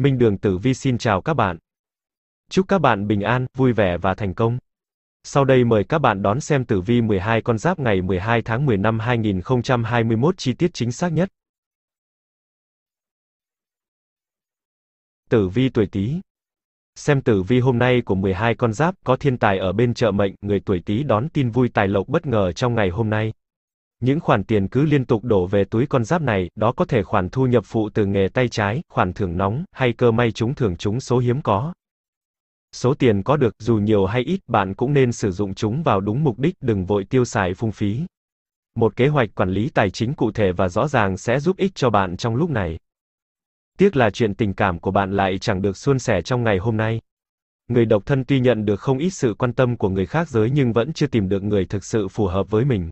Minh Đường Tử Vi xin chào các bạn. Chúc các bạn bình an, vui vẻ và thành công. Sau đây mời các bạn đón xem tử vi 12 con giáp ngày 12 tháng 10 năm 2021 chi tiết chính xác nhất. Tử vi tuổi Tý. Xem tử vi hôm nay của 12 con giáp có thiên tài ở bên trợ mệnh, người tuổi Tý đón tin vui tài lộc bất ngờ trong ngày hôm nay. Những khoản tiền cứ liên tục đổ về túi con giáp này, đó có thể khoản thu nhập phụ từ nghề tay trái, khoản thưởng nóng, hay cơ may chúng thưởng chúng số hiếm có. Số tiền có được, dù nhiều hay ít, bạn cũng nên sử dụng chúng vào đúng mục đích, đừng vội tiêu xài phung phí. Một kế hoạch quản lý tài chính cụ thể và rõ ràng sẽ giúp ích cho bạn trong lúc này. Tiếc là chuyện tình cảm của bạn lại chẳng được suôn sẻ trong ngày hôm nay. Người độc thân tuy nhận được không ít sự quan tâm của người khác giới nhưng vẫn chưa tìm được người thực sự phù hợp với mình.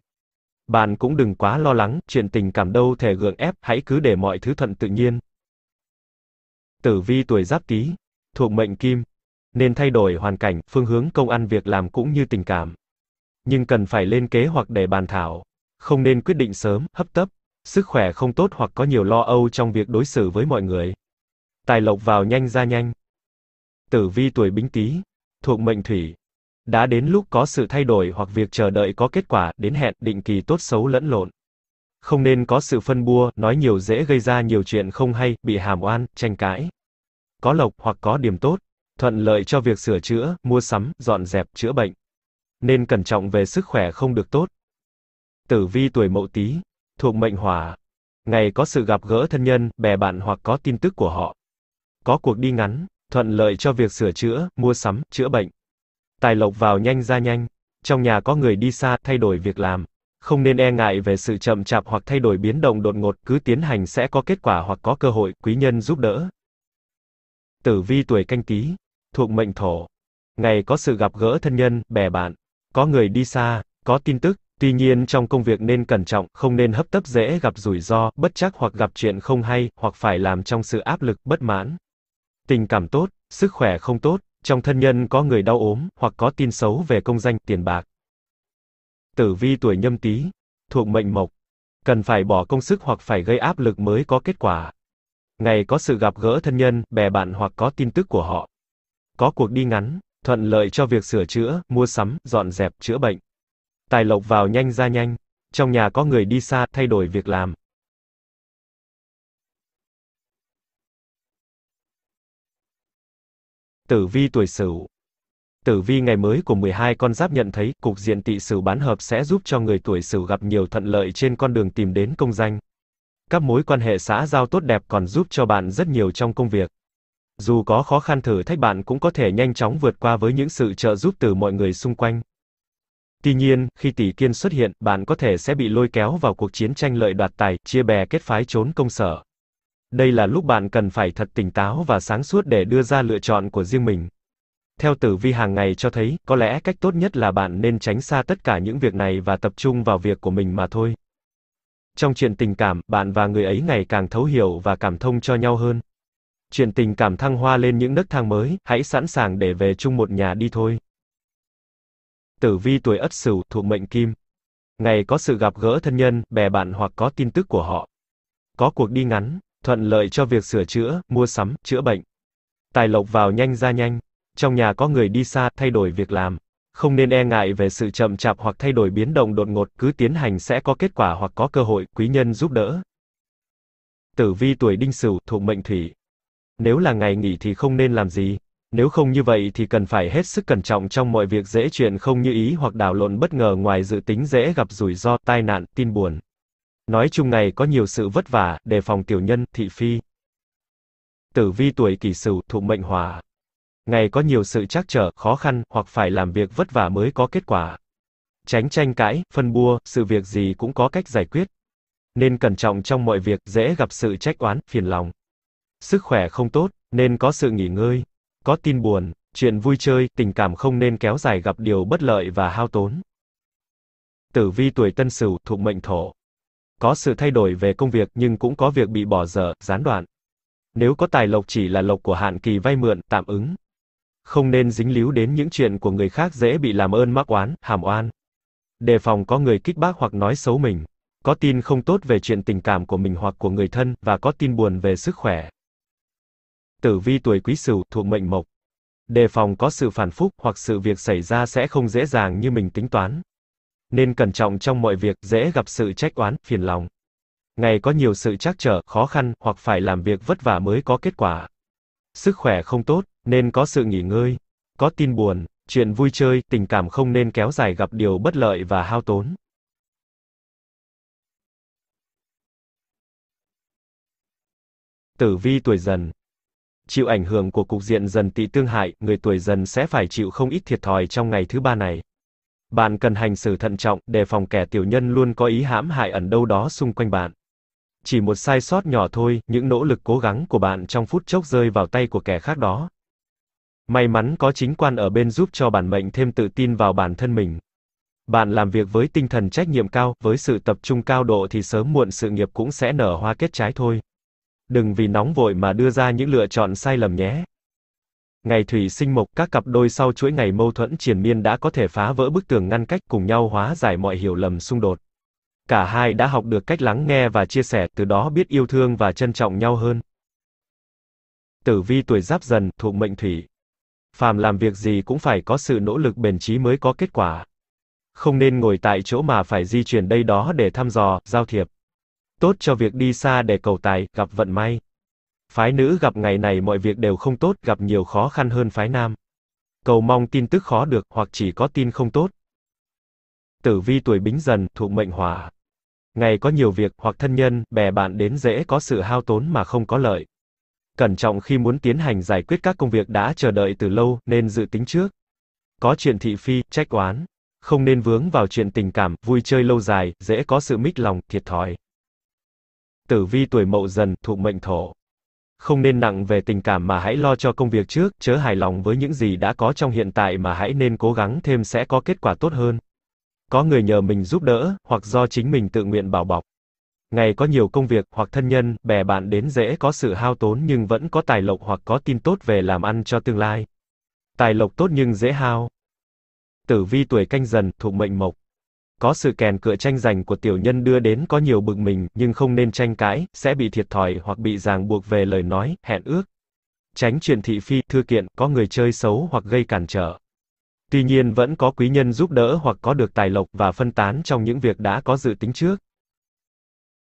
Bạn cũng đừng quá lo lắng, chuyện tình cảm đâu thể gượng ép, hãy cứ để mọi thứ thuận tự nhiên. Tử vi tuổi Giáp Tý, thuộc mệnh Kim, nên thay đổi hoàn cảnh, phương hướng công ăn việc làm cũng như tình cảm. Nhưng cần phải lên kế hoặc để bàn thảo, không nên quyết định sớm, hấp tấp, sức khỏe không tốt hoặc có nhiều lo âu trong việc đối xử với mọi người. Tài lộc vào nhanh ra nhanh. Tử vi tuổi Bính Tý, thuộc mệnh Thủy, đã đến lúc có sự thay đổi hoặc việc chờ đợi có kết quả, đến hẹn, định kỳ tốt xấu lẫn lộn. Không nên có sự phân bua, nói nhiều dễ gây ra nhiều chuyện không hay, bị hàm oan, tranh cãi. Có lộc hoặc có điểm tốt, thuận lợi cho việc sửa chữa, mua sắm, dọn dẹp, chữa bệnh. Nên cẩn trọng về sức khỏe không được tốt. Tử vi tuổi mậu tí, thuộc mệnh hỏa. Ngày có sự gặp gỡ thân nhân, bè bạn hoặc có tin tức của họ. Có cuộc đi ngắn, thuận lợi cho việc sửa chữa, mua sắm, chữa bệnh. Tài lộc vào nhanh ra nhanh. Trong nhà có người đi xa, thay đổi việc làm. Không nên e ngại về sự chậm chạp hoặc thay đổi biến động đột ngột, cứ tiến hành sẽ có kết quả hoặc có cơ hội, quý nhân giúp đỡ. Tử vi tuổi canh tí, thuộc mệnh thổ. Ngày có sự gặp gỡ thân nhân, bè bạn. Có người đi xa, có tin tức, Tuy nhiên trong công việc nên cẩn trọng, không nên hấp tấp dễ gặp rủi ro, bất chắc hoặc gặp chuyện không hay, hoặc phải làm trong sự áp lực, bất mãn. Tình cảm tốt, sức khỏe không tốt, trong thân nhân có người đau ốm, hoặc có tin xấu về công danh, tiền bạc. Tử vi tuổi nhâm tý, thuộc mệnh mộc. Cần phải bỏ công sức hoặc phải gây áp lực mới có kết quả. Ngày có sự gặp gỡ thân nhân, bè bạn hoặc có tin tức của họ. Có cuộc đi ngắn, thuận lợi cho việc sửa chữa, mua sắm, dọn dẹp, chữa bệnh. Tài lộc vào nhanh ra nhanh. Trong nhà có người đi xa, thay đổi việc làm. Tử vi tuổi Sửu. Tử vi ngày mới của 12 con giáp nhận thấy, cục diện tỵ Sửu bán hợp sẽ giúp cho người tuổi Sửu gặp nhiều thuận lợi trên con đường tìm đến công danh. Các mối quan hệ xã giao tốt đẹp còn giúp cho bạn rất nhiều trong công việc. Dù có khó khăn thử thách bạn cũng có thể nhanh chóng vượt qua với những sự trợ giúp từ mọi người xung quanh. Tuy nhiên, khi tỷ kiên xuất hiện, bạn có thể sẽ bị lôi kéo vào cuộc chiến tranh lợi đoạt tài, chia bè kết phái trốn công sở. Đây là lúc bạn cần phải thật tỉnh táo và sáng suốt để đưa ra lựa chọn của riêng mình. Theo tử vi hàng ngày cho thấy, có lẽ cách tốt nhất là bạn nên tránh xa tất cả những việc này và tập trung vào việc của mình mà thôi. Trong chuyện tình cảm, bạn và người ấy ngày càng thấu hiểu và cảm thông cho nhau hơn. Chuyện tình cảm thăng hoa lên những nấc thang mới, hãy sẵn sàng để về chung một nhà đi thôi. Tử vi tuổi Ất Sửu thuộc mệnh Kim. Ngày có sự gặp gỡ thân nhân, bè bạn hoặc có tin tức của họ. Có cuộc đi ngắn, thuận lợi cho việc sửa chữa, mua sắm, chữa bệnh. Tài lộc vào nhanh ra nhanh. Trong nhà có người đi xa, thay đổi việc làm. Không nên e ngại về sự chậm chạp hoặc thay đổi biến động đột ngột, cứ tiến hành sẽ có kết quả hoặc có cơ hội, quý nhân giúp đỡ. Tử vi tuổi đinh sửu, thuộc mệnh thủy. Nếu là ngày nghỉ thì không nên làm gì. Nếu không như vậy thì cần phải hết sức cẩn trọng trong mọi việc dễ chuyện không như ý hoặc đảo lộn bất ngờ ngoài dự tính dễ gặp rủi ro, tai nạn, tin buồn. Nói chung ngày có nhiều sự vất vả, đề phòng tiểu nhân, thị phi. Tử vi tuổi kỷ sửu, thụ mệnh hỏa. Ngày có nhiều sự trắc trở, khó khăn, hoặc phải làm việc vất vả mới có kết quả. Tránh tranh cãi, phân bua, sự việc gì cũng có cách giải quyết. Nên cẩn trọng trong mọi việc, dễ gặp sự trách oán, phiền lòng. Sức khỏe không tốt, nên có sự nghỉ ngơi. Có tin buồn, chuyện vui chơi, tình cảm không nên kéo dài gặp điều bất lợi và hao tốn. Tử vi tuổi Tân Sửu, thuộc mệnh Thổ. Có sự thay đổi về công việc nhưng cũng có việc bị bỏ dở, gián đoạn. Nếu có tài lộc chỉ là lộc của hạn kỳ vay mượn, tạm ứng. Không nên dính líu đến những chuyện của người khác dễ bị làm ơn mắc oán, hàm oan. Đề phòng có người kích bác hoặc nói xấu mình. Có tin không tốt về chuyện tình cảm của mình hoặc của người thân, và có tin buồn về sức khỏe. Tử vi tuổi quý sửu, thuộc mệnh mộc. Đề phòng có sự phản phúc, hoặc sự việc xảy ra sẽ không dễ dàng như mình tính toán nên cẩn trọng trong mọi việc, dễ gặp sự trách oán, phiền lòng. Ngày có nhiều sự trắc trở, khó khăn, hoặc phải làm việc vất vả mới có kết quả. Sức khỏe không tốt, nên có sự nghỉ ngơi. Có tin buồn, chuyện vui chơi, tình cảm không nên kéo dài gặp điều bất lợi và hao tốn. Tử vi tuổi dần Chịu ảnh hưởng của cục diện dần tị tương hại, người tuổi dần sẽ phải chịu không ít thiệt thòi trong ngày thứ ba này. Bạn cần hành xử thận trọng, đề phòng kẻ tiểu nhân luôn có ý hãm hại ẩn đâu đó xung quanh bạn. Chỉ một sai sót nhỏ thôi, những nỗ lực cố gắng của bạn trong phút chốc rơi vào tay của kẻ khác đó. May mắn có chính quan ở bên giúp cho bản mệnh thêm tự tin vào bản thân mình. Bạn làm việc với tinh thần trách nhiệm cao, với sự tập trung cao độ thì sớm muộn sự nghiệp cũng sẽ nở hoa kết trái thôi. Đừng vì nóng vội mà đưa ra những lựa chọn sai lầm nhé. Ngày thủy sinh mộc các cặp đôi sau chuỗi ngày mâu thuẫn triền miên đã có thể phá vỡ bức tường ngăn cách cùng nhau hóa giải mọi hiểu lầm xung đột. Cả hai đã học được cách lắng nghe và chia sẻ, từ đó biết yêu thương và trân trọng nhau hơn. Tử vi tuổi giáp dần, thuộc mệnh thủy. Phàm làm việc gì cũng phải có sự nỗ lực bền trí mới có kết quả. Không nên ngồi tại chỗ mà phải di chuyển đây đó để thăm dò, giao thiệp. Tốt cho việc đi xa để cầu tài, gặp vận may. Phái nữ gặp ngày này mọi việc đều không tốt, gặp nhiều khó khăn hơn phái nam. Cầu mong tin tức khó được, hoặc chỉ có tin không tốt. Tử vi tuổi bính dần, thuộc mệnh hỏa. Ngày có nhiều việc, hoặc thân nhân, bè bạn đến dễ có sự hao tốn mà không có lợi. Cẩn trọng khi muốn tiến hành giải quyết các công việc đã chờ đợi từ lâu, nên dự tính trước. Có chuyện thị phi, trách oán. Không nên vướng vào chuyện tình cảm, vui chơi lâu dài, dễ có sự mít lòng, thiệt thòi. Tử vi tuổi mậu dần, thuộc mệnh thổ không nên nặng về tình cảm mà hãy lo cho công việc trước, chớ hài lòng với những gì đã có trong hiện tại mà hãy nên cố gắng thêm sẽ có kết quả tốt hơn. Có người nhờ mình giúp đỡ, hoặc do chính mình tự nguyện bảo bọc. Ngày có nhiều công việc, hoặc thân nhân, bè bạn đến dễ có sự hao tốn nhưng vẫn có tài lộc hoặc có tin tốt về làm ăn cho tương lai. Tài lộc tốt nhưng dễ hao. Tử vi tuổi canh dần, thuộc mệnh mộc có sự kèn cựa tranh giành của tiểu nhân đưa đến có nhiều bực mình, nhưng không nên tranh cãi, sẽ bị thiệt thòi hoặc bị ràng buộc về lời nói, hẹn ước. Tránh chuyện thị phi, thư kiện, có người chơi xấu hoặc gây cản trở. Tuy nhiên vẫn có quý nhân giúp đỡ hoặc có được tài lộc và phân tán trong những việc đã có dự tính trước.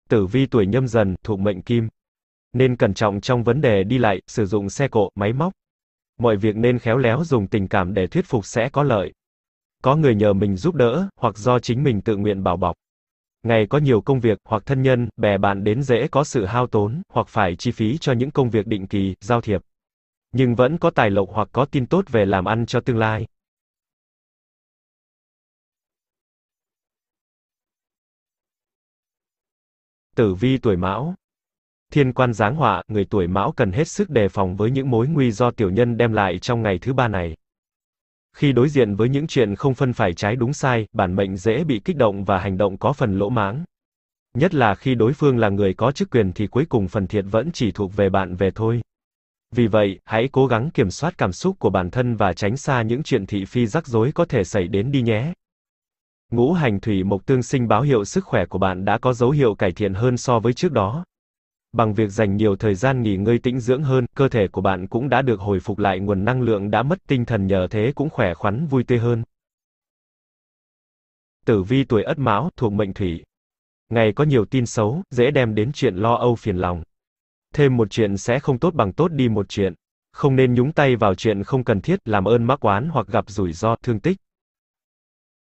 Tử vi tuổi nhâm dần, thuộc mệnh kim. Nên cẩn trọng trong vấn đề đi lại, sử dụng xe cộ, máy móc. Mọi việc nên khéo léo dùng tình cảm để thuyết phục sẽ có lợi có người nhờ mình giúp đỡ, hoặc do chính mình tự nguyện bảo bọc. Ngày có nhiều công việc, hoặc thân nhân, bè bạn đến dễ có sự hao tốn, hoặc phải chi phí cho những công việc định kỳ, giao thiệp. Nhưng vẫn có tài lộc hoặc có tin tốt về làm ăn cho tương lai. Tử vi tuổi mão Thiên quan giáng họa, người tuổi mão cần hết sức đề phòng với những mối nguy do tiểu nhân đem lại trong ngày thứ ba này khi đối diện với những chuyện không phân phải trái đúng sai, bản mệnh dễ bị kích động và hành động có phần lỗ mãng. Nhất là khi đối phương là người có chức quyền thì cuối cùng phần thiệt vẫn chỉ thuộc về bạn về thôi. Vì vậy, hãy cố gắng kiểm soát cảm xúc của bản thân và tránh xa những chuyện thị phi rắc rối có thể xảy đến đi nhé. Ngũ hành thủy mộc tương sinh báo hiệu sức khỏe của bạn đã có dấu hiệu cải thiện hơn so với trước đó bằng việc dành nhiều thời gian nghỉ ngơi tĩnh dưỡng hơn, cơ thể của bạn cũng đã được hồi phục lại nguồn năng lượng đã mất, tinh thần nhờ thế cũng khỏe khoắn vui tươi hơn. Tử vi tuổi Ất Mão thuộc mệnh Thủy. Ngày có nhiều tin xấu, dễ đem đến chuyện lo âu phiền lòng. Thêm một chuyện sẽ không tốt bằng tốt đi một chuyện. Không nên nhúng tay vào chuyện không cần thiết, làm ơn mắc oán hoặc gặp rủi ro, thương tích.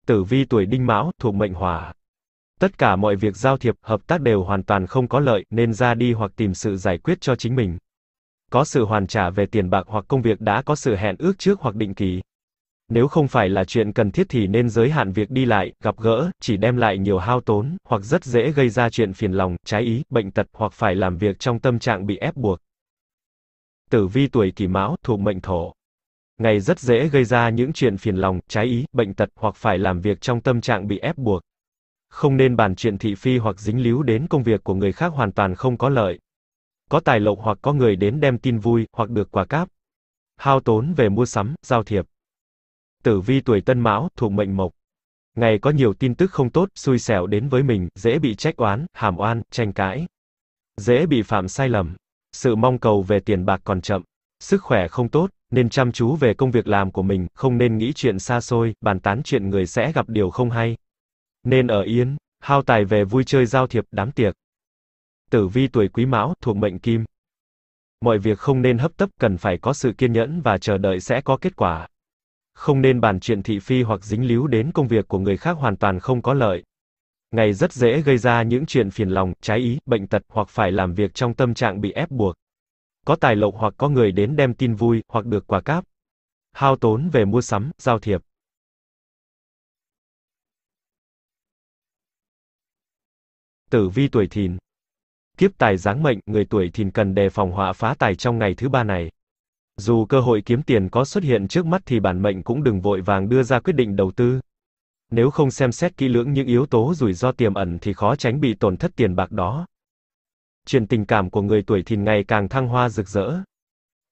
Tử vi tuổi Đinh Mão thuộc mệnh Hỏa. Tất cả mọi việc giao thiệp, hợp tác đều hoàn toàn không có lợi, nên ra đi hoặc tìm sự giải quyết cho chính mình. Có sự hoàn trả về tiền bạc hoặc công việc đã có sự hẹn ước trước hoặc định kỳ. Nếu không phải là chuyện cần thiết thì nên giới hạn việc đi lại, gặp gỡ, chỉ đem lại nhiều hao tốn, hoặc rất dễ gây ra chuyện phiền lòng, trái ý, bệnh tật, hoặc phải làm việc trong tâm trạng bị ép buộc. Tử vi tuổi kỷ mão, thuộc mệnh thổ. Ngày rất dễ gây ra những chuyện phiền lòng, trái ý, bệnh tật, hoặc phải làm việc trong tâm trạng bị ép buộc không nên bàn chuyện thị phi hoặc dính líu đến công việc của người khác hoàn toàn không có lợi. Có tài lộc hoặc có người đến đem tin vui hoặc được quà cáp. Hao tốn về mua sắm, giao thiệp. Tử vi tuổi Tân Mão, thuộc mệnh mộc. Ngày có nhiều tin tức không tốt, xui xẻo đến với mình, dễ bị trách oán, hàm oan, tranh cãi. Dễ bị phạm sai lầm. Sự mong cầu về tiền bạc còn chậm. Sức khỏe không tốt, nên chăm chú về công việc làm của mình, không nên nghĩ chuyện xa xôi, bàn tán chuyện người sẽ gặp điều không hay. Nên ở Yên, hao tài về vui chơi giao thiệp, đám tiệc. Tử vi tuổi Quý Mão, thuộc mệnh Kim. Mọi việc không nên hấp tấp, cần phải có sự kiên nhẫn và chờ đợi sẽ có kết quả. Không nên bàn chuyện thị phi hoặc dính líu đến công việc của người khác hoàn toàn không có lợi. Ngày rất dễ gây ra những chuyện phiền lòng, trái ý, bệnh tật hoặc phải làm việc trong tâm trạng bị ép buộc. Có tài lộc hoặc có người đến đem tin vui, hoặc được quà cáp. Hao tốn về mua sắm, giao thiệp. Tử vi tuổi thìn. Kiếp tài giáng mệnh, người tuổi thìn cần đề phòng họa phá tài trong ngày thứ ba này. Dù cơ hội kiếm tiền có xuất hiện trước mắt thì bản mệnh cũng đừng vội vàng đưa ra quyết định đầu tư. Nếu không xem xét kỹ lưỡng những yếu tố rủi ro tiềm ẩn thì khó tránh bị tổn thất tiền bạc đó. Chuyện tình cảm của người tuổi thìn ngày càng thăng hoa rực rỡ.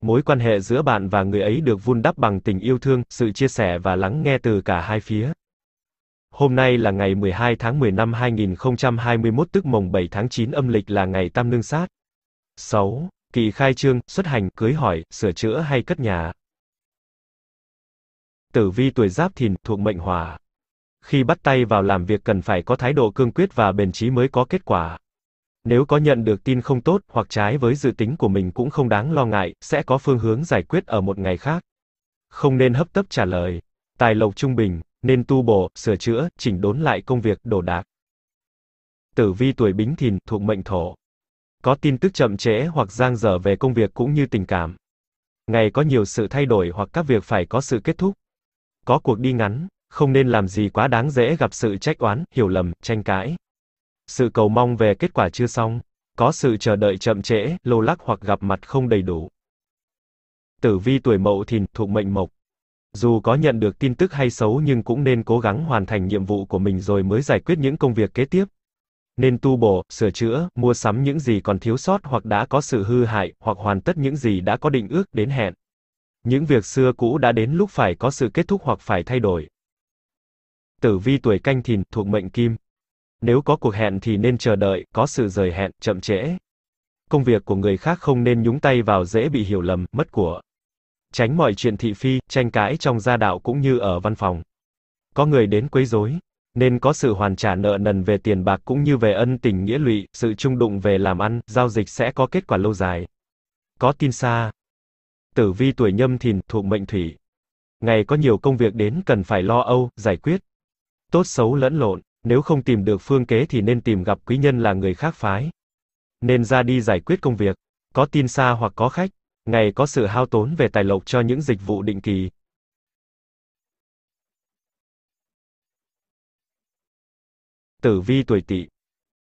Mối quan hệ giữa bạn và người ấy được vun đắp bằng tình yêu thương, sự chia sẻ và lắng nghe từ cả hai phía. Hôm nay là ngày 12 tháng 10 năm 2021 tức mồng 7 tháng 9 âm lịch là ngày Tam Nương Sát. 6. kỵ khai trương, xuất hành, cưới hỏi, sửa chữa hay cất nhà. Tử vi tuổi Giáp Thìn thuộc mệnh Hỏa. Khi bắt tay vào làm việc cần phải có thái độ cương quyết và bền chí mới có kết quả. Nếu có nhận được tin không tốt hoặc trái với dự tính của mình cũng không đáng lo ngại, sẽ có phương hướng giải quyết ở một ngày khác. Không nên hấp tấp trả lời tài lộc trung bình, nên tu bổ, sửa chữa, chỉnh đốn lại công việc đồ đạc. Tử vi tuổi Bính Thìn thuộc mệnh Thổ. Có tin tức chậm trễ hoặc giang dở về công việc cũng như tình cảm. Ngày có nhiều sự thay đổi hoặc các việc phải có sự kết thúc. Có cuộc đi ngắn, không nên làm gì quá đáng dễ gặp sự trách oán, hiểu lầm, tranh cãi. Sự cầu mong về kết quả chưa xong, có sự chờ đợi chậm trễ, lâu lắc hoặc gặp mặt không đầy đủ. Tử vi tuổi Mậu Thìn thuộc mệnh Mộc. Dù có nhận được tin tức hay xấu nhưng cũng nên cố gắng hoàn thành nhiệm vụ của mình rồi mới giải quyết những công việc kế tiếp. Nên tu bổ, sửa chữa, mua sắm những gì còn thiếu sót hoặc đã có sự hư hại, hoặc hoàn tất những gì đã có định ước đến hẹn. Những việc xưa cũ đã đến lúc phải có sự kết thúc hoặc phải thay đổi. Tử vi tuổi canh thìn, thuộc mệnh kim. Nếu có cuộc hẹn thì nên chờ đợi, có sự rời hẹn, chậm trễ. Công việc của người khác không nên nhúng tay vào dễ bị hiểu lầm, mất của tránh mọi chuyện thị phi, tranh cãi trong gia đạo cũng như ở văn phòng. Có người đến quấy rối, nên có sự hoàn trả nợ nần về tiền bạc cũng như về ân tình nghĩa lụy, sự chung đụng về làm ăn, giao dịch sẽ có kết quả lâu dài. Có tin xa. Tử vi tuổi nhâm thìn thuộc mệnh thủy. Ngày có nhiều công việc đến cần phải lo âu, giải quyết. Tốt xấu lẫn lộn, nếu không tìm được phương kế thì nên tìm gặp quý nhân là người khác phái. Nên ra đi giải quyết công việc, có tin xa hoặc có khách ngày có sự hao tốn về tài lộc cho những dịch vụ định kỳ. Tử vi tuổi Tỵ.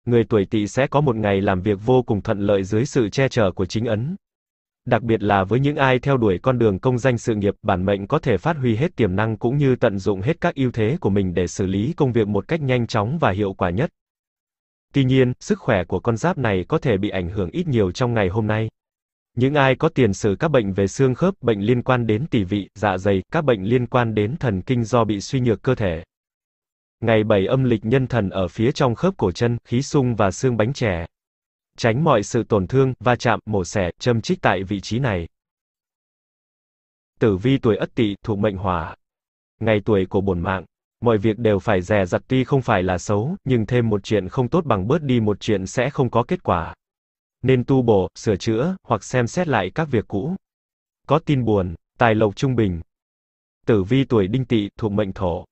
Người tuổi Tỵ sẽ có một ngày làm việc vô cùng thuận lợi dưới sự che chở của chính ấn. Đặc biệt là với những ai theo đuổi con đường công danh sự nghiệp, bản mệnh có thể phát huy hết tiềm năng cũng như tận dụng hết các ưu thế của mình để xử lý công việc một cách nhanh chóng và hiệu quả nhất. Tuy nhiên, sức khỏe của con giáp này có thể bị ảnh hưởng ít nhiều trong ngày hôm nay. Những ai có tiền sử các bệnh về xương khớp, bệnh liên quan đến tỉ vị, dạ dày, các bệnh liên quan đến thần kinh do bị suy nhược cơ thể. Ngày 7 âm lịch nhân thần ở phía trong khớp cổ chân, khí sung và xương bánh chè. Tránh mọi sự tổn thương, va chạm, mổ xẻ, châm chích tại vị trí này. Tử vi tuổi Ất Tỵ thuộc mệnh Hỏa. Ngày tuổi của bổn mạng, mọi việc đều phải rè dặt tuy không phải là xấu, nhưng thêm một chuyện không tốt bằng bớt đi một chuyện sẽ không có kết quả nên tu bổ, sửa chữa, hoặc xem xét lại các việc cũ. Có tin buồn, tài lộc trung bình. Tử vi tuổi đinh tỵ thuộc mệnh thổ.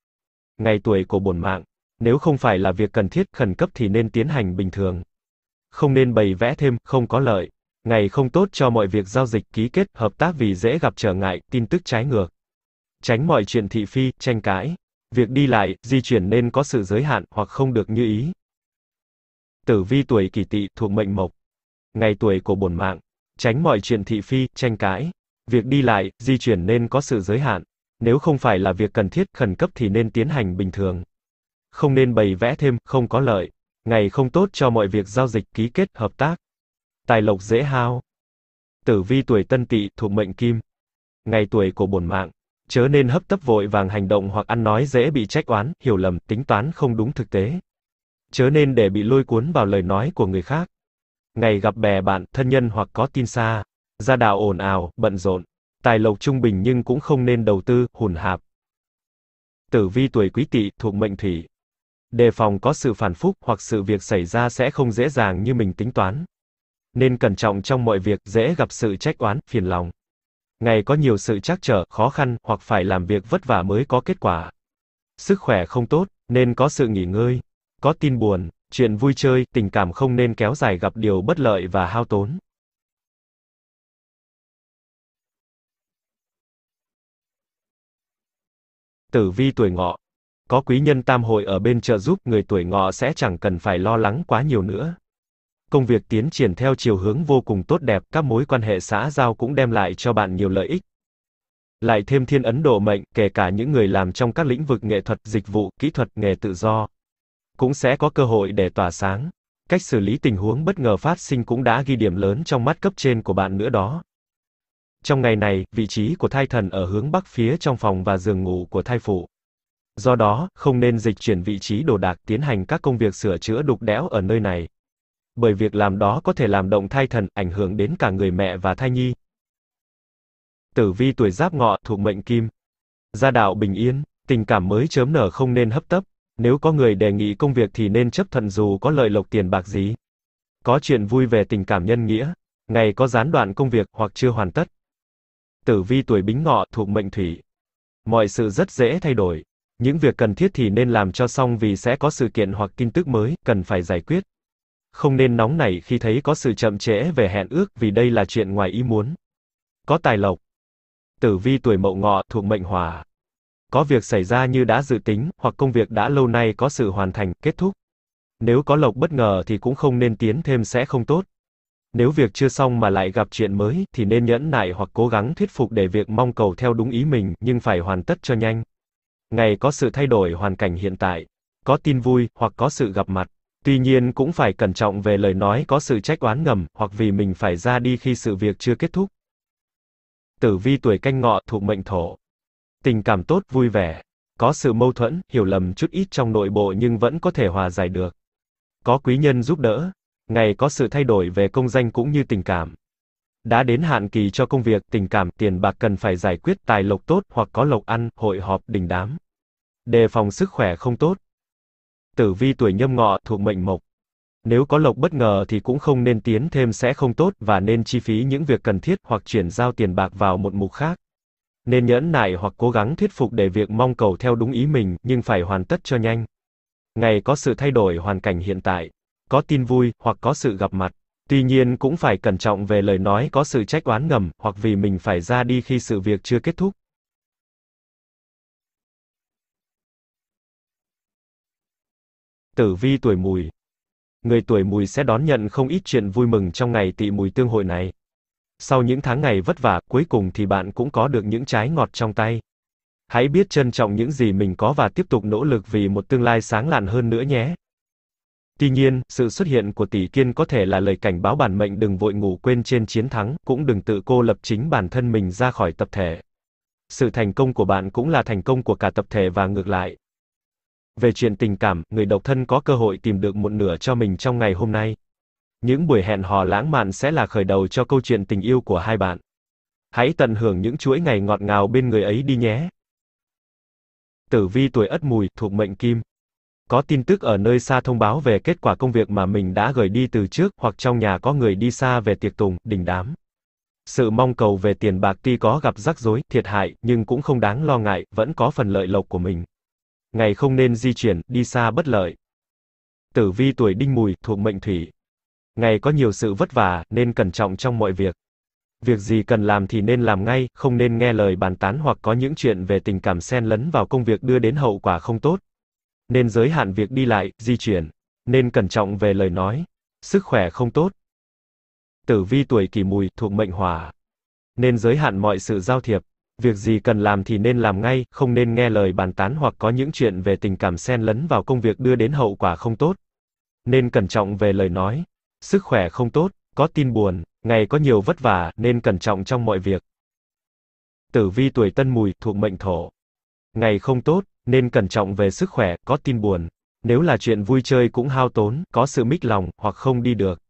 Ngày tuổi của bổn mạng, nếu không phải là việc cần thiết khẩn cấp thì nên tiến hành bình thường. Không nên bày vẽ thêm, không có lợi. Ngày không tốt cho mọi việc giao dịch ký kết, hợp tác vì dễ gặp trở ngại, tin tức trái ngược. Tránh mọi chuyện thị phi, tranh cãi. Việc đi lại, di chuyển nên có sự giới hạn hoặc không được như ý. Tử vi tuổi kỷ tỵ thuộc mệnh mộc ngày tuổi của bổn mạng. Tránh mọi chuyện thị phi, tranh cãi. Việc đi lại, di chuyển nên có sự giới hạn. Nếu không phải là việc cần thiết, khẩn cấp thì nên tiến hành bình thường. Không nên bày vẽ thêm, không có lợi. Ngày không tốt cho mọi việc giao dịch, ký kết, hợp tác. Tài lộc dễ hao. Tử vi tuổi tân tỵ thuộc mệnh kim. Ngày tuổi của bổn mạng. Chớ nên hấp tấp vội vàng hành động hoặc ăn nói dễ bị trách oán, hiểu lầm, tính toán không đúng thực tế. Chớ nên để bị lôi cuốn vào lời nói của người khác ngày gặp bè bạn, thân nhân hoặc có tin xa. Gia đạo ồn ào, bận rộn. Tài lộc trung bình nhưng cũng không nên đầu tư, hùn hạp. Tử vi tuổi quý tỵ thuộc mệnh thủy. Đề phòng có sự phản phúc hoặc sự việc xảy ra sẽ không dễ dàng như mình tính toán. Nên cẩn trọng trong mọi việc, dễ gặp sự trách oán, phiền lòng. Ngày có nhiều sự trắc trở, khó khăn, hoặc phải làm việc vất vả mới có kết quả. Sức khỏe không tốt, nên có sự nghỉ ngơi. Có tin buồn, chuyện vui chơi, tình cảm không nên kéo dài gặp điều bất lợi và hao tốn. Tử vi tuổi ngọ. Có quý nhân tam hội ở bên trợ giúp người tuổi ngọ sẽ chẳng cần phải lo lắng quá nhiều nữa. Công việc tiến triển theo chiều hướng vô cùng tốt đẹp, các mối quan hệ xã giao cũng đem lại cho bạn nhiều lợi ích. Lại thêm thiên ấn độ mệnh, kể cả những người làm trong các lĩnh vực nghệ thuật, dịch vụ, kỹ thuật, nghề tự do, cũng sẽ có cơ hội để tỏa sáng. Cách xử lý tình huống bất ngờ phát sinh cũng đã ghi điểm lớn trong mắt cấp trên của bạn nữa đó. Trong ngày này, vị trí của thai thần ở hướng bắc phía trong phòng và giường ngủ của thai phụ. Do đó, không nên dịch chuyển vị trí đồ đạc tiến hành các công việc sửa chữa đục đẽo ở nơi này. Bởi việc làm đó có thể làm động thai thần, ảnh hưởng đến cả người mẹ và thai nhi. Tử vi tuổi giáp ngọ thuộc mệnh kim. Gia đạo bình yên, tình cảm mới chớm nở không nên hấp tấp, nếu có người đề nghị công việc thì nên chấp thuận dù có lợi lộc tiền bạc gì. Có chuyện vui về tình cảm nhân nghĩa, ngày có gián đoạn công việc hoặc chưa hoàn tất. Tử vi tuổi Bính Ngọ thuộc mệnh thủy. Mọi sự rất dễ thay đổi, những việc cần thiết thì nên làm cho xong vì sẽ có sự kiện hoặc tin tức mới cần phải giải quyết. Không nên nóng nảy khi thấy có sự chậm trễ về hẹn ước vì đây là chuyện ngoài ý muốn. Có tài lộc. Tử vi tuổi Mậu Ngọ thuộc mệnh Hỏa có việc xảy ra như đã dự tính, hoặc công việc đã lâu nay có sự hoàn thành, kết thúc. Nếu có lộc bất ngờ thì cũng không nên tiến thêm sẽ không tốt. Nếu việc chưa xong mà lại gặp chuyện mới thì nên nhẫn nại hoặc cố gắng thuyết phục để việc mong cầu theo đúng ý mình, nhưng phải hoàn tất cho nhanh. Ngày có sự thay đổi hoàn cảnh hiện tại, có tin vui hoặc có sự gặp mặt. Tuy nhiên cũng phải cẩn trọng về lời nói có sự trách oán ngầm hoặc vì mình phải ra đi khi sự việc chưa kết thúc. Tử vi tuổi canh ngọ thuộc mệnh thổ, Tình cảm tốt vui vẻ. Có sự mâu thuẫn, hiểu lầm chút ít trong nội bộ nhưng vẫn có thể hòa giải được. Có quý nhân giúp đỡ. Ngày có sự thay đổi về công danh cũng như tình cảm. Đã đến hạn kỳ cho công việc, tình cảm, tiền bạc cần phải giải quyết tài lộc tốt hoặc có lộc ăn, hội họp, đình đám. Đề phòng sức khỏe không tốt. Tử vi tuổi nhâm ngọ thuộc mệnh mộc. Nếu có lộc bất ngờ thì cũng không nên tiến thêm sẽ không tốt và nên chi phí những việc cần thiết hoặc chuyển giao tiền bạc vào một mục khác nên nhẫn nại hoặc cố gắng thuyết phục để việc mong cầu theo đúng ý mình, nhưng phải hoàn tất cho nhanh. Ngày có sự thay đổi hoàn cảnh hiện tại, có tin vui, hoặc có sự gặp mặt. Tuy nhiên cũng phải cẩn trọng về lời nói có sự trách oán ngầm, hoặc vì mình phải ra đi khi sự việc chưa kết thúc. Tử vi tuổi mùi Người tuổi mùi sẽ đón nhận không ít chuyện vui mừng trong ngày tị mùi tương hội này sau những tháng ngày vất vả, cuối cùng thì bạn cũng có được những trái ngọt trong tay. Hãy biết trân trọng những gì mình có và tiếp tục nỗ lực vì một tương lai sáng lạn hơn nữa nhé. Tuy nhiên, sự xuất hiện của tỷ kiên có thể là lời cảnh báo bản mệnh đừng vội ngủ quên trên chiến thắng, cũng đừng tự cô lập chính bản thân mình ra khỏi tập thể. Sự thành công của bạn cũng là thành công của cả tập thể và ngược lại. Về chuyện tình cảm, người độc thân có cơ hội tìm được một nửa cho mình trong ngày hôm nay. Những buổi hẹn hò lãng mạn sẽ là khởi đầu cho câu chuyện tình yêu của hai bạn. Hãy tận hưởng những chuỗi ngày ngọt ngào bên người ấy đi nhé. Tử vi tuổi Ất Mùi thuộc mệnh Kim. Có tin tức ở nơi xa thông báo về kết quả công việc mà mình đã gửi đi từ trước hoặc trong nhà có người đi xa về tiệc tùng, đình đám. Sự mong cầu về tiền bạc tuy có gặp rắc rối, thiệt hại, nhưng cũng không đáng lo ngại, vẫn có phần lợi lộc của mình. Ngày không nên di chuyển, đi xa bất lợi. Tử vi tuổi Đinh Mùi thuộc mệnh Thủy. Ngày có nhiều sự vất vả, nên cẩn trọng trong mọi việc. Việc gì cần làm thì nên làm ngay, không nên nghe lời bàn tán hoặc có những chuyện về tình cảm xen lấn vào công việc đưa đến hậu quả không tốt. Nên giới hạn việc đi lại, di chuyển. Nên cẩn trọng về lời nói. Sức khỏe không tốt. Tử vi tuổi kỷ mùi thuộc mệnh hỏa. Nên giới hạn mọi sự giao thiệp. Việc gì cần làm thì nên làm ngay, không nên nghe lời bàn tán hoặc có những chuyện về tình cảm xen lấn vào công việc đưa đến hậu quả không tốt. Nên cẩn trọng về lời nói sức khỏe không tốt, có tin buồn, ngày có nhiều vất vả nên cẩn trọng trong mọi việc. Tử vi tuổi Tân Mùi thuộc mệnh Thổ. Ngày không tốt nên cẩn trọng về sức khỏe, có tin buồn. Nếu là chuyện vui chơi cũng hao tốn, có sự mích lòng hoặc không đi được.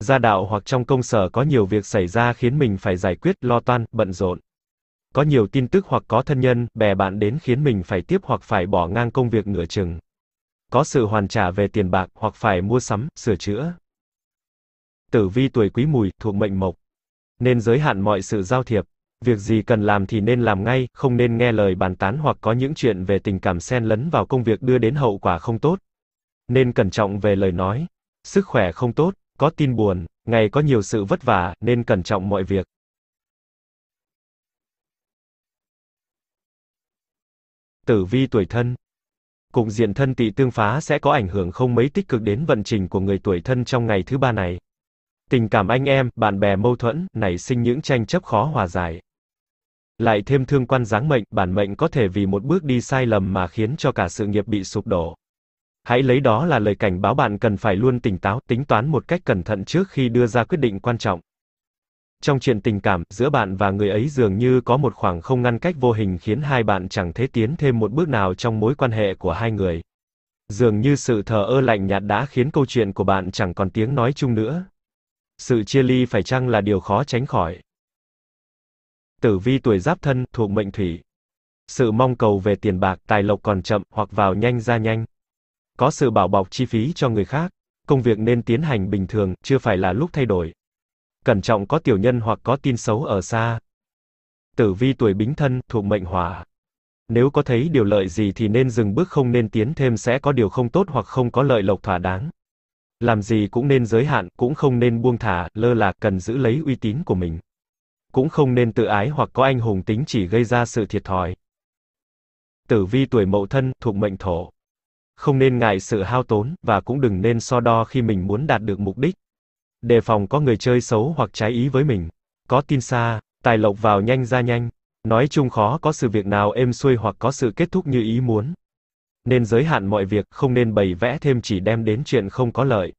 Gia đạo hoặc trong công sở có nhiều việc xảy ra khiến mình phải giải quyết lo toan, bận rộn. Có nhiều tin tức hoặc có thân nhân, bè bạn đến khiến mình phải tiếp hoặc phải bỏ ngang công việc nửa chừng. Có sự hoàn trả về tiền bạc hoặc phải mua sắm, sửa chữa tử vi tuổi quý mùi, thuộc mệnh mộc. Nên giới hạn mọi sự giao thiệp. Việc gì cần làm thì nên làm ngay, không nên nghe lời bàn tán hoặc có những chuyện về tình cảm xen lấn vào công việc đưa đến hậu quả không tốt. Nên cẩn trọng về lời nói. Sức khỏe không tốt, có tin buồn, ngày có nhiều sự vất vả, nên cẩn trọng mọi việc. Tử vi tuổi thân Cục diện thân tị tương phá sẽ có ảnh hưởng không mấy tích cực đến vận trình của người tuổi thân trong ngày thứ ba này. Tình cảm anh em, bạn bè mâu thuẫn, nảy sinh những tranh chấp khó hòa giải. Lại thêm thương quan giáng mệnh, bản mệnh có thể vì một bước đi sai lầm mà khiến cho cả sự nghiệp bị sụp đổ. Hãy lấy đó là lời cảnh báo bạn cần phải luôn tỉnh táo, tính toán một cách cẩn thận trước khi đưa ra quyết định quan trọng. Trong chuyện tình cảm, giữa bạn và người ấy dường như có một khoảng không ngăn cách vô hình khiến hai bạn chẳng thể tiến thêm một bước nào trong mối quan hệ của hai người. Dường như sự thờ ơ lạnh nhạt đã khiến câu chuyện của bạn chẳng còn tiếng nói chung nữa, sự chia ly phải chăng là điều khó tránh khỏi? Tử vi tuổi giáp thân, thuộc mệnh thủy. Sự mong cầu về tiền bạc, tài lộc còn chậm, hoặc vào nhanh ra nhanh. Có sự bảo bọc chi phí cho người khác. Công việc nên tiến hành bình thường, chưa phải là lúc thay đổi. Cẩn trọng có tiểu nhân hoặc có tin xấu ở xa. Tử vi tuổi bính thân, thuộc mệnh hỏa. Nếu có thấy điều lợi gì thì nên dừng bước không nên tiến thêm sẽ có điều không tốt hoặc không có lợi lộc thỏa đáng. Làm gì cũng nên giới hạn, cũng không nên buông thả, lơ là, cần giữ lấy uy tín của mình. Cũng không nên tự ái hoặc có anh hùng tính chỉ gây ra sự thiệt thòi. Tử vi tuổi mậu thân, thuộc mệnh thổ. Không nên ngại sự hao tốn, và cũng đừng nên so đo khi mình muốn đạt được mục đích. Đề phòng có người chơi xấu hoặc trái ý với mình. Có tin xa, tài lộc vào nhanh ra nhanh. Nói chung khó có sự việc nào êm xuôi hoặc có sự kết thúc như ý muốn nên giới hạn mọi việc, không nên bày vẽ thêm chỉ đem đến chuyện không có lợi.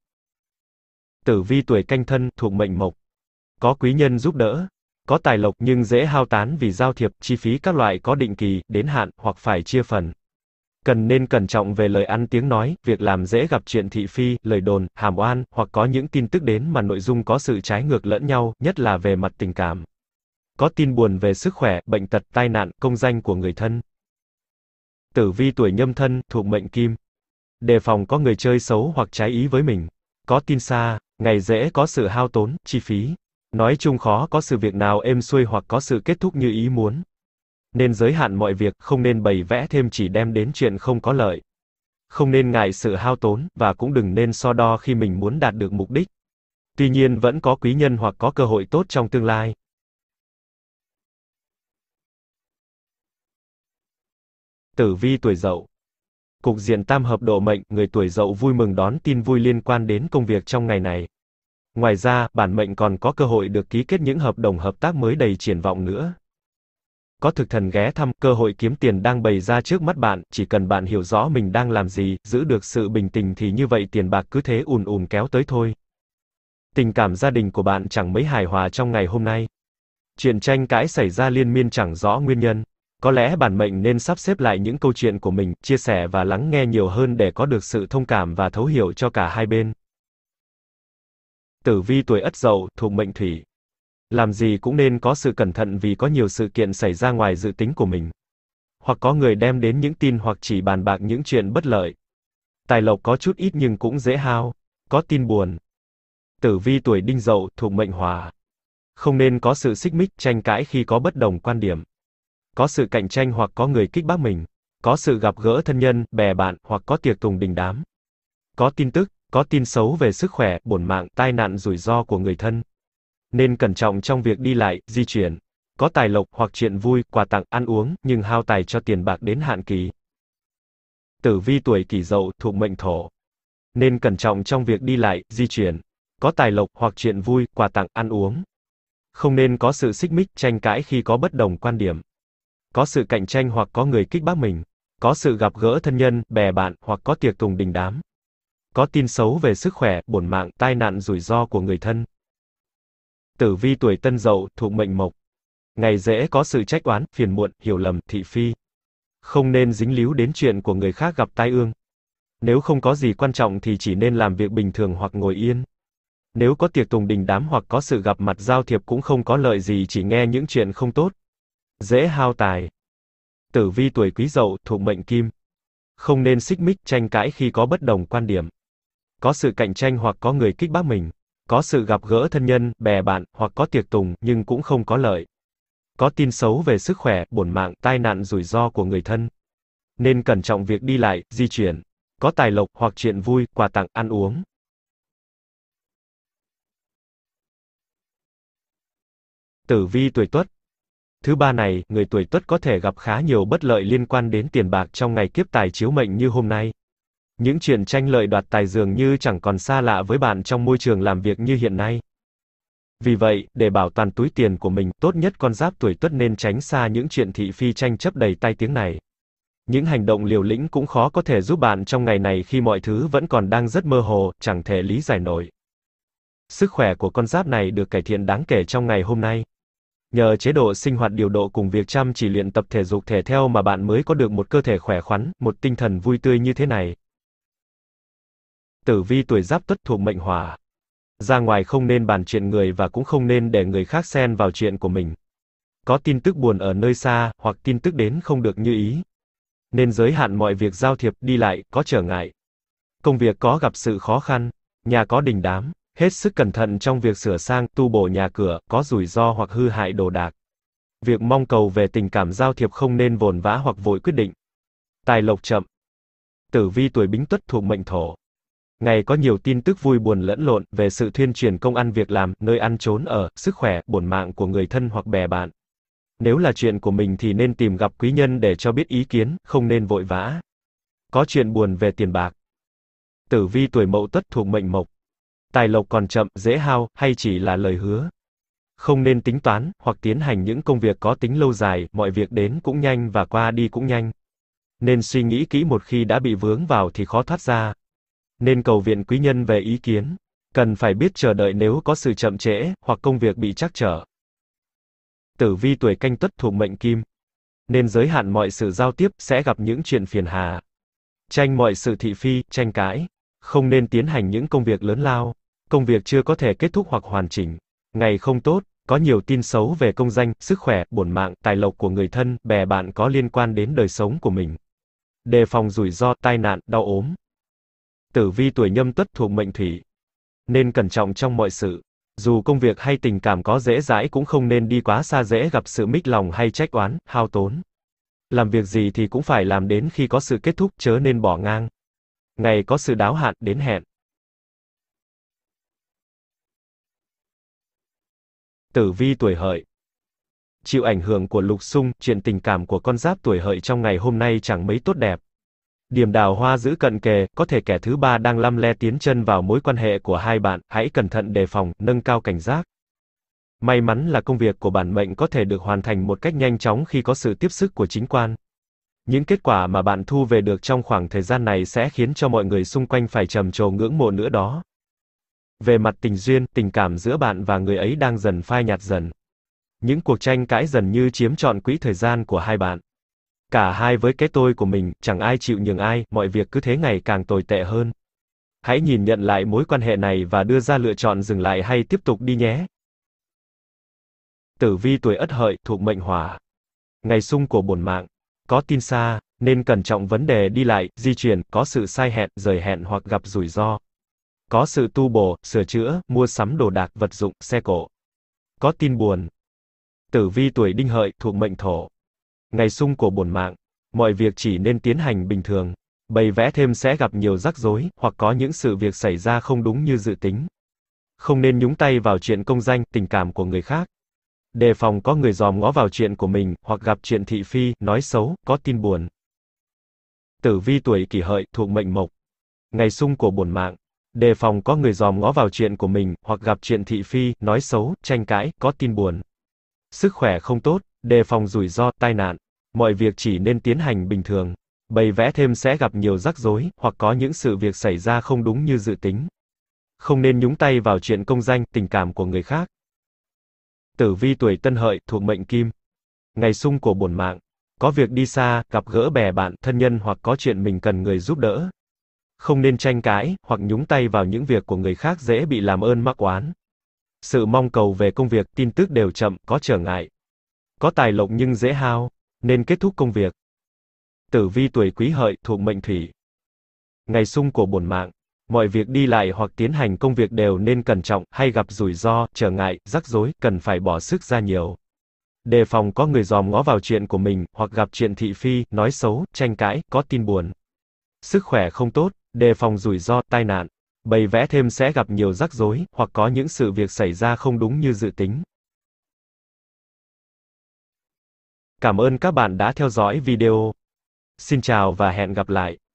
Tử vi tuổi canh thân, thuộc mệnh mộc. Có quý nhân giúp đỡ, có tài lộc nhưng dễ hao tán vì giao thiệp, chi phí các loại có định kỳ, đến hạn, hoặc phải chia phần. Cần nên cẩn trọng về lời ăn tiếng nói, việc làm dễ gặp chuyện thị phi, lời đồn, hàm oan, hoặc có những tin tức đến mà nội dung có sự trái ngược lẫn nhau, nhất là về mặt tình cảm. Có tin buồn về sức khỏe, bệnh tật, tai nạn, công danh của người thân tử vi tuổi nhâm thân, thuộc mệnh kim. Đề phòng có người chơi xấu hoặc trái ý với mình. Có tin xa, ngày dễ có sự hao tốn, chi phí. Nói chung khó có sự việc nào êm xuôi hoặc có sự kết thúc như ý muốn. Nên giới hạn mọi việc, không nên bày vẽ thêm chỉ đem đến chuyện không có lợi. Không nên ngại sự hao tốn, và cũng đừng nên so đo khi mình muốn đạt được mục đích. Tuy nhiên vẫn có quý nhân hoặc có cơ hội tốt trong tương lai. Tử vi tuổi dậu. Cục diện tam hợp độ mệnh, người tuổi dậu vui mừng đón tin vui liên quan đến công việc trong ngày này. Ngoài ra, bản mệnh còn có cơ hội được ký kết những hợp đồng hợp tác mới đầy triển vọng nữa. Có thực thần ghé thăm, cơ hội kiếm tiền đang bày ra trước mắt bạn, chỉ cần bạn hiểu rõ mình đang làm gì, giữ được sự bình tĩnh thì như vậy tiền bạc cứ thế ùn ùn kéo tới thôi. Tình cảm gia đình của bạn chẳng mấy hài hòa trong ngày hôm nay. Chuyện tranh cãi xảy ra liên miên chẳng rõ nguyên nhân. Có lẽ bản mệnh nên sắp xếp lại những câu chuyện của mình, chia sẻ và lắng nghe nhiều hơn để có được sự thông cảm và thấu hiểu cho cả hai bên. Tử vi tuổi Ất Dậu, thuộc mệnh Thủy. Làm gì cũng nên có sự cẩn thận vì có nhiều sự kiện xảy ra ngoài dự tính của mình. Hoặc có người đem đến những tin hoặc chỉ bàn bạc những chuyện bất lợi. Tài lộc có chút ít nhưng cũng dễ hao, có tin buồn. Tử vi tuổi Đinh Dậu, thuộc mệnh Hỏa. Không nên có sự xích mích, tranh cãi khi có bất đồng quan điểm có sự cạnh tranh hoặc có người kích bác mình, có sự gặp gỡ thân nhân, bè bạn hoặc có tiệc tùng đình đám. Có tin tức, có tin xấu về sức khỏe, bổn mạng, tai nạn rủi ro của người thân. Nên cẩn trọng trong việc đi lại, di chuyển. Có tài lộc hoặc chuyện vui, quà tặng, ăn uống, nhưng hao tài cho tiền bạc đến hạn kỳ. Tử vi tuổi kỷ dậu thuộc mệnh thổ. Nên cẩn trọng trong việc đi lại, di chuyển. Có tài lộc hoặc chuyện vui, quà tặng, ăn uống. Không nên có sự xích mích, tranh cãi khi có bất đồng quan điểm có sự cạnh tranh hoặc có người kích bác mình, có sự gặp gỡ thân nhân, bè bạn hoặc có tiệc tùng đình đám. Có tin xấu về sức khỏe, bổn mạng, tai nạn rủi ro của người thân. Tử vi tuổi Tân Dậu thuộc mệnh Mộc. Ngày dễ có sự trách oán, phiền muộn, hiểu lầm, thị phi. Không nên dính líu đến chuyện của người khác gặp tai ương. Nếu không có gì quan trọng thì chỉ nên làm việc bình thường hoặc ngồi yên. Nếu có tiệc tùng đình đám hoặc có sự gặp mặt giao thiệp cũng không có lợi gì chỉ nghe những chuyện không tốt dễ hao tài. Tử vi tuổi quý dậu thuộc mệnh kim. Không nên xích mích tranh cãi khi có bất đồng quan điểm. Có sự cạnh tranh hoặc có người kích bác mình. Có sự gặp gỡ thân nhân, bè bạn, hoặc có tiệc tùng, nhưng cũng không có lợi. Có tin xấu về sức khỏe, bổn mạng, tai nạn rủi ro của người thân. Nên cẩn trọng việc đi lại, di chuyển. Có tài lộc, hoặc chuyện vui, quà tặng, ăn uống. Tử vi tuổi tuất, Thứ ba này, người tuổi tuất có thể gặp khá nhiều bất lợi liên quan đến tiền bạc trong ngày kiếp tài chiếu mệnh như hôm nay. Những chuyện tranh lợi đoạt tài dường như chẳng còn xa lạ với bạn trong môi trường làm việc như hiện nay. Vì vậy, để bảo toàn túi tiền của mình, tốt nhất con giáp tuổi tuất nên tránh xa những chuyện thị phi tranh chấp đầy tai tiếng này. Những hành động liều lĩnh cũng khó có thể giúp bạn trong ngày này khi mọi thứ vẫn còn đang rất mơ hồ, chẳng thể lý giải nổi. Sức khỏe của con giáp này được cải thiện đáng kể trong ngày hôm nay nhờ chế độ sinh hoạt điều độ cùng việc chăm chỉ luyện tập thể dục thể theo mà bạn mới có được một cơ thể khỏe khoắn, một tinh thần vui tươi như thế này. Tử vi tuổi giáp tuất thuộc mệnh hỏa. Ra ngoài không nên bàn chuyện người và cũng không nên để người khác xen vào chuyện của mình. Có tin tức buồn ở nơi xa, hoặc tin tức đến không được như ý. Nên giới hạn mọi việc giao thiệp, đi lại, có trở ngại. Công việc có gặp sự khó khăn, nhà có đình đám, Hết sức cẩn thận trong việc sửa sang, tu bổ nhà cửa, có rủi ro hoặc hư hại đồ đạc. Việc mong cầu về tình cảm giao thiệp không nên vồn vã hoặc vội quyết định. Tài lộc chậm. Tử vi tuổi bính tuất thuộc mệnh thổ. Ngày có nhiều tin tức vui buồn lẫn lộn về sự thuyên truyền công ăn việc làm, nơi ăn trốn ở, sức khỏe, bổn mạng của người thân hoặc bè bạn. Nếu là chuyện của mình thì nên tìm gặp quý nhân để cho biết ý kiến, không nên vội vã. Có chuyện buồn về tiền bạc. Tử vi tuổi mậu tuất thuộc mệnh mộc tài lộc còn chậm, dễ hao, hay chỉ là lời hứa. Không nên tính toán, hoặc tiến hành những công việc có tính lâu dài, mọi việc đến cũng nhanh và qua đi cũng nhanh. Nên suy nghĩ kỹ một khi đã bị vướng vào thì khó thoát ra. Nên cầu viện quý nhân về ý kiến. Cần phải biết chờ đợi nếu có sự chậm trễ, hoặc công việc bị trắc trở. Tử vi tuổi canh tuất thuộc mệnh kim. Nên giới hạn mọi sự giao tiếp, sẽ gặp những chuyện phiền hà. Tranh mọi sự thị phi, tranh cãi không nên tiến hành những công việc lớn lao, công việc chưa có thể kết thúc hoặc hoàn chỉnh, ngày không tốt, có nhiều tin xấu về công danh, sức khỏe, bổn mạng, tài lộc của người thân, bè bạn có liên quan đến đời sống của mình. Đề phòng rủi ro, tai nạn, đau ốm. Tử vi tuổi nhâm tuất thuộc mệnh thủy. Nên cẩn trọng trong mọi sự. Dù công việc hay tình cảm có dễ dãi cũng không nên đi quá xa dễ gặp sự mích lòng hay trách oán, hao tốn. Làm việc gì thì cũng phải làm đến khi có sự kết thúc chớ nên bỏ ngang. Ngày có sự đáo hạn đến hẹn. Tử vi tuổi hợi Chịu ảnh hưởng của lục xung, chuyện tình cảm của con giáp tuổi hợi trong ngày hôm nay chẳng mấy tốt đẹp. Điểm đào hoa giữ cận kề, có thể kẻ thứ ba đang lăm le tiến chân vào mối quan hệ của hai bạn, hãy cẩn thận đề phòng, nâng cao cảnh giác. May mắn là công việc của bản mệnh có thể được hoàn thành một cách nhanh chóng khi có sự tiếp sức của chính quan. Những kết quả mà bạn thu về được trong khoảng thời gian này sẽ khiến cho mọi người xung quanh phải trầm trồ ngưỡng mộ nữa đó. Về mặt tình duyên, tình cảm giữa bạn và người ấy đang dần phai nhạt dần. Những cuộc tranh cãi dần như chiếm trọn quỹ thời gian của hai bạn. Cả hai với cái tôi của mình, chẳng ai chịu nhường ai, mọi việc cứ thế ngày càng tồi tệ hơn. Hãy nhìn nhận lại mối quan hệ này và đưa ra lựa chọn dừng lại hay tiếp tục đi nhé. Tử vi tuổi Ất Hợi, thuộc mệnh Hỏa. Ngày sung của bổn mạng, có tin xa, nên cẩn trọng vấn đề đi lại, di chuyển, có sự sai hẹn, rời hẹn hoặc gặp rủi ro. Có sự tu bổ, sửa chữa, mua sắm đồ đạc, vật dụng, xe cộ. Có tin buồn. Tử vi tuổi đinh hợi thuộc mệnh thổ. Ngày sung của bổn mạng, mọi việc chỉ nên tiến hành bình thường. Bày vẽ thêm sẽ gặp nhiều rắc rối, hoặc có những sự việc xảy ra không đúng như dự tính. Không nên nhúng tay vào chuyện công danh, tình cảm của người khác. Đề phòng có người dòm ngó vào chuyện của mình, hoặc gặp chuyện thị phi, nói xấu, có tin buồn. Tử vi tuổi kỷ hợi, thuộc mệnh mộc. Ngày sung của bổn mạng. Đề phòng có người dòm ngó vào chuyện của mình, hoặc gặp chuyện thị phi, nói xấu, tranh cãi, có tin buồn. Sức khỏe không tốt, đề phòng rủi ro, tai nạn. Mọi việc chỉ nên tiến hành bình thường. Bày vẽ thêm sẽ gặp nhiều rắc rối, hoặc có những sự việc xảy ra không đúng như dự tính. Không nên nhúng tay vào chuyện công danh, tình cảm của người khác tử vi tuổi tân hợi, thuộc mệnh kim. Ngày sung của bổn mạng. Có việc đi xa, gặp gỡ bè bạn, thân nhân hoặc có chuyện mình cần người giúp đỡ. Không nên tranh cãi, hoặc nhúng tay vào những việc của người khác dễ bị làm ơn mắc oán. Sự mong cầu về công việc, tin tức đều chậm, có trở ngại. Có tài lộc nhưng dễ hao, nên kết thúc công việc. Tử vi tuổi quý hợi, thuộc mệnh thủy. Ngày sung của bổn mạng. Mọi việc đi lại hoặc tiến hành công việc đều nên cẩn trọng, hay gặp rủi ro, trở ngại, rắc rối, cần phải bỏ sức ra nhiều. Đề phòng có người dòm ngó vào chuyện của mình, hoặc gặp chuyện thị phi, nói xấu, tranh cãi, có tin buồn. Sức khỏe không tốt, đề phòng rủi ro, tai nạn. Bày vẽ thêm sẽ gặp nhiều rắc rối, hoặc có những sự việc xảy ra không đúng như dự tính. Cảm ơn các bạn đã theo dõi video. Xin chào và hẹn gặp lại.